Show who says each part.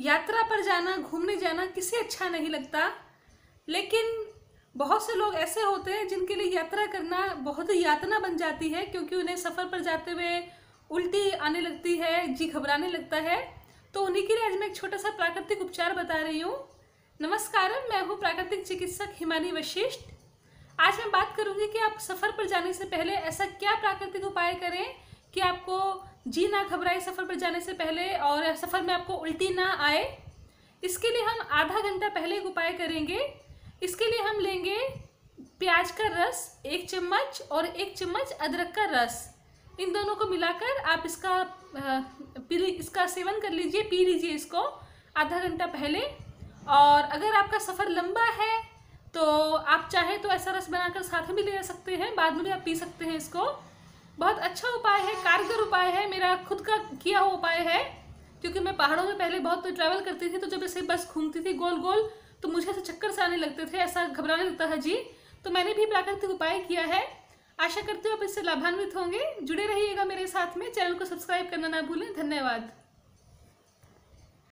Speaker 1: यात्रा पर जाना घूमने जाना किसे अच्छा नहीं लगता लेकिन बहुत से लोग ऐसे होते हैं जिनके लिए यात्रा करना बहुत ही यातना बन जाती है क्योंकि उन्हें सफ़र पर जाते हुए उल्टी आने लगती है जी घबराने लगता है तो उन्हीं के लिए आज मैं एक छोटा सा प्राकृतिक उपचार बता रही हूँ नमस्कार मैं हूँ प्राकृतिक चिकित्सक हिमानी वशिष्ठ आज मैं बात करूँगी कि आप सफ़र पर जाने से पहले ऐसा क्या प्राकृतिक उपाय करें कि आपको जी ना घबराए सफ़र पर जाने से पहले और सफ़र में आपको उल्टी ना आए इसके लिए हम आधा घंटा पहले एक उपाय करेंगे इसके लिए हम लेंगे प्याज का रस एक चम्मच और एक चम्मच अदरक का रस इन दोनों को मिलाकर आप इसका पी इसका सेवन कर लीजिए पी लीजिए इसको आधा घंटा पहले और अगर आपका सफ़र लंबा है तो आप चाहे तो ऐसा रस बनाकर साथ में भी ले जा सकते हैं बाद में भी आप पी सकते हैं इसको बहुत अच्छा उपाय है कारगर उपाय है मेरा खुद का किया हुआ उपाय है क्योंकि मैं पहाड़ों में पहले बहुत ट्रैवल करती थी तो जब ऐसे बस घूमती थी गोल गोल तो मुझे ऐसे चक्कर से आने लगते थे ऐसा घबराने लगता है जी तो मैंने भी प्राकृतिक उपाय किया है आशा करती हूँ आप इससे लाभान्वित होंगे जुड़े रहिएगा मेरे साथ में चैनल को सब्सक्राइब करना ना भूलें धन्यवाद